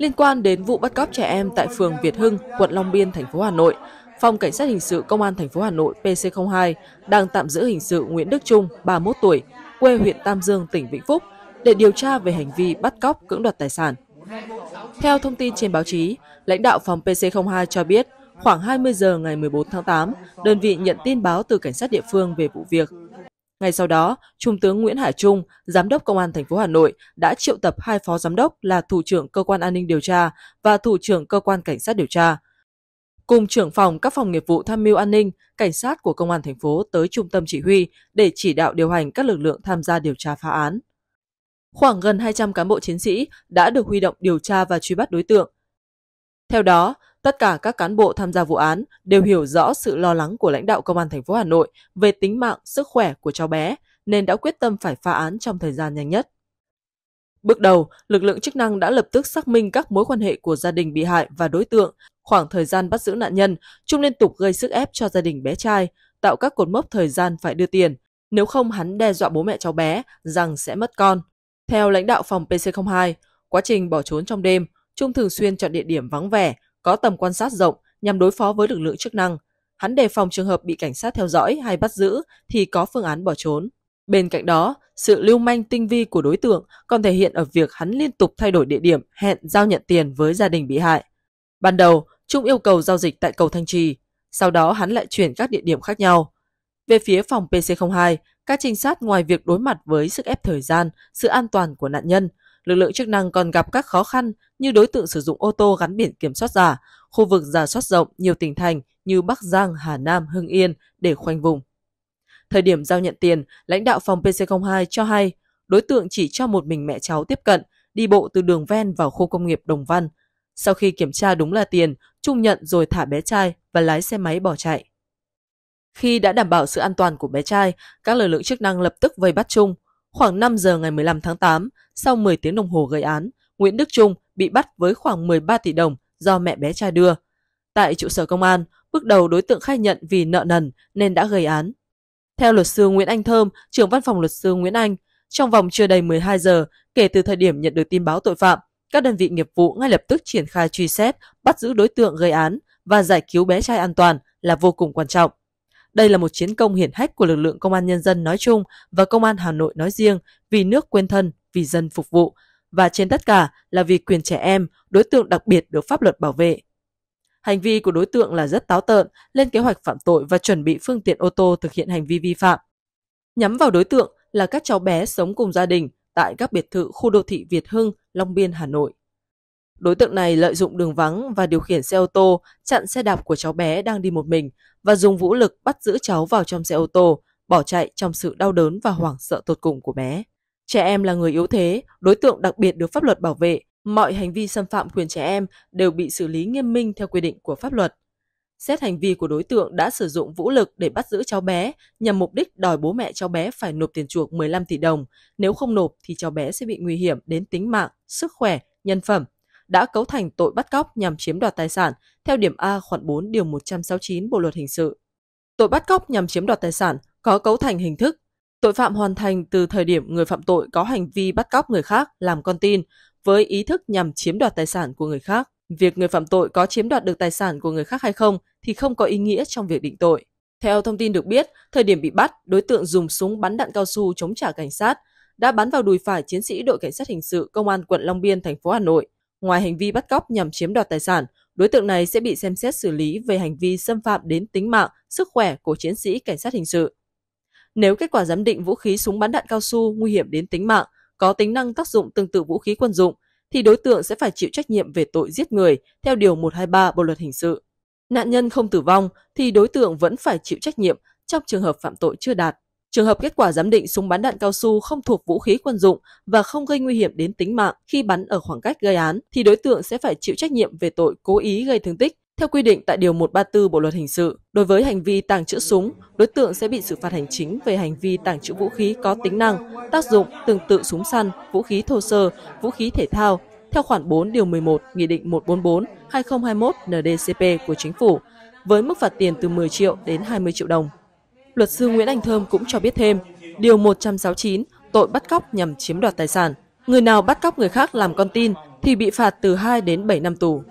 liên quan đến vụ bắt cóc trẻ em tại phường Việt Hưng, quận Long Biên, thành phố Hà Nội. Phòng Cảnh sát Hình sự Công an thành phố Hà Nội PC02 đang tạm giữ hình sự Nguyễn Đức Trung, 31 tuổi, quê huyện Tam Dương, tỉnh Vĩnh Phúc, để điều tra về hành vi bắt cóc cưỡng đoạt tài sản. Theo thông tin trên báo chí, lãnh đạo phòng PC02 cho biết khoảng 20 giờ ngày 14 tháng 8, đơn vị nhận tin báo từ cảnh sát địa phương về vụ việc. Ngay sau đó, Trung tướng Nguyễn Hải Trung, Giám đốc Công an thành phố Hà Nội đã triệu tập hai phó giám đốc là Thủ trưởng Cơ quan An ninh điều tra và Thủ trưởng Cơ quan Cảnh sát điều tra. Cùng trưởng phòng các phòng nghiệp vụ tham mưu an ninh, cảnh sát của Công an thành phố tới trung tâm chỉ huy để chỉ đạo điều hành các lực lượng tham gia điều tra phá án. Khoảng gần 200 cán bộ chiến sĩ đã được huy động điều tra và truy bắt đối tượng. Theo đó, Tất cả các cán bộ tham gia vụ án đều hiểu rõ sự lo lắng của lãnh đạo công an thành phố Hà Nội về tính mạng, sức khỏe của cháu bé nên đã quyết tâm phải phá án trong thời gian nhanh nhất. Bước đầu, lực lượng chức năng đã lập tức xác minh các mối quan hệ của gia đình bị hại và đối tượng. Khoảng thời gian bắt giữ nạn nhân, Trung liên tục gây sức ép cho gia đình bé trai, tạo các cột mốc thời gian phải đưa tiền. Nếu không, hắn đe dọa bố mẹ cháu bé rằng sẽ mất con. Theo lãnh đạo phòng PC02, quá trình bỏ trốn trong đêm, Trung thường xuyên chọn địa điểm vắng vẻ, có tầm quan sát rộng nhằm đối phó với lực lượng chức năng. Hắn đề phòng trường hợp bị cảnh sát theo dõi hay bắt giữ thì có phương án bỏ trốn. Bên cạnh đó, sự lưu manh tinh vi của đối tượng còn thể hiện ở việc hắn liên tục thay đổi địa điểm hẹn giao nhận tiền với gia đình bị hại. Ban đầu, Trung yêu cầu giao dịch tại cầu Thanh Trì, sau đó hắn lại chuyển các địa điểm khác nhau. Về phía phòng PC02, các trinh sát ngoài việc đối mặt với sức ép thời gian, sự an toàn của nạn nhân Lực lượng chức năng còn gặp các khó khăn như đối tượng sử dụng ô tô gắn biển kiểm soát giả, khu vực giả soát rộng nhiều tỉnh thành như Bắc Giang, Hà Nam, Hưng Yên để khoanh vùng. Thời điểm giao nhận tiền, lãnh đạo phòng PC02 cho hay đối tượng chỉ cho một mình mẹ cháu tiếp cận, đi bộ từ đường ven vào khu công nghiệp Đồng Văn. Sau khi kiểm tra đúng là tiền, Trung nhận rồi thả bé trai và lái xe máy bỏ chạy. Khi đã đảm bảo sự an toàn của bé trai, các lực lượng chức năng lập tức vây bắt Trung, Khoảng 5 giờ ngày 15 tháng 8, sau 10 tiếng đồng hồ gây án, Nguyễn Đức Trung bị bắt với khoảng 13 tỷ đồng do mẹ bé trai đưa. Tại trụ sở công an, bước đầu đối tượng khai nhận vì nợ nần nên đã gây án. Theo luật sư Nguyễn Anh Thơm, trưởng văn phòng luật sư Nguyễn Anh, trong vòng chưa đầy 12 giờ kể từ thời điểm nhận được tin báo tội phạm, các đơn vị nghiệp vụ ngay lập tức triển khai truy xét, bắt giữ đối tượng gây án và giải cứu bé trai an toàn là vô cùng quan trọng. Đây là một chiến công hiển hách của lực lượng công an nhân dân nói chung và công an Hà Nội nói riêng vì nước quên thân, vì dân phục vụ và trên tất cả là vì quyền trẻ em, đối tượng đặc biệt được pháp luật bảo vệ. Hành vi của đối tượng là rất táo tợn, lên kế hoạch phạm tội và chuẩn bị phương tiện ô tô thực hiện hành vi vi phạm. Nhắm vào đối tượng là các cháu bé sống cùng gia đình tại các biệt thự khu đô thị Việt Hưng, Long Biên, Hà Nội. Đối tượng này lợi dụng đường vắng và điều khiển xe ô tô chặn xe đạp của cháu bé đang đi một mình và dùng vũ lực bắt giữ cháu vào trong xe ô tô, bỏ chạy trong sự đau đớn và hoảng sợ tột cùng của bé. Trẻ em là người yếu thế, đối tượng đặc biệt được pháp luật bảo vệ, mọi hành vi xâm phạm quyền trẻ em đều bị xử lý nghiêm minh theo quy định của pháp luật. Xét hành vi của đối tượng đã sử dụng vũ lực để bắt giữ cháu bé nhằm mục đích đòi bố mẹ cháu bé phải nộp tiền chuộc 15 tỷ đồng, nếu không nộp thì cháu bé sẽ bị nguy hiểm đến tính mạng, sức khỏe, nhân phẩm đã cấu thành tội bắt cóc nhằm chiếm đoạt tài sản theo điểm A khoản 4 điều 169 Bộ luật hình sự. Tội bắt cóc nhằm chiếm đoạt tài sản có cấu thành hình thức tội phạm hoàn thành từ thời điểm người phạm tội có hành vi bắt cóc người khác làm con tin với ý thức nhằm chiếm đoạt tài sản của người khác. Việc người phạm tội có chiếm đoạt được tài sản của người khác hay không thì không có ý nghĩa trong việc định tội. Theo thông tin được biết, thời điểm bị bắt, đối tượng dùng súng bắn đạn cao su chống trả cảnh sát, đã bắn vào đùi phải chiến sĩ đội cảnh sát hình sự công an quận Long Biên, thành phố Hà Nội. Ngoài hành vi bắt cóc nhằm chiếm đoạt tài sản, đối tượng này sẽ bị xem xét xử lý về hành vi xâm phạm đến tính mạng, sức khỏe của chiến sĩ cảnh sát hình sự. Nếu kết quả giám định vũ khí súng bắn đạn cao su nguy hiểm đến tính mạng, có tính năng tác dụng tương tự vũ khí quân dụng, thì đối tượng sẽ phải chịu trách nhiệm về tội giết người theo Điều 123 Bộ Luật Hình sự. Nạn nhân không tử vong thì đối tượng vẫn phải chịu trách nhiệm trong trường hợp phạm tội chưa đạt. Trường hợp kết quả giám định súng bắn đạn cao su không thuộc vũ khí quân dụng và không gây nguy hiểm đến tính mạng khi bắn ở khoảng cách gây án, thì đối tượng sẽ phải chịu trách nhiệm về tội cố ý gây thương tích theo quy định tại Điều 134 Bộ Luật Hình sự, đối với hành vi tàng trữ súng, đối tượng sẽ bị xử phạt hành chính về hành vi tàng trữ vũ khí có tính năng, tác dụng tương tự súng săn, vũ khí thô sơ, vũ khí thể thao, theo khoản 4 Điều 11 Nghị định 144-2021 NDCP của Chính phủ, với mức phạt tiền từ 10 triệu đến 20 triệu đồng. Luật sư Nguyễn Anh Thơm cũng cho biết thêm, Điều 169, tội bắt cóc nhằm chiếm đoạt tài sản. Người nào bắt cóc người khác làm con tin thì bị phạt từ 2 đến 7 năm tù.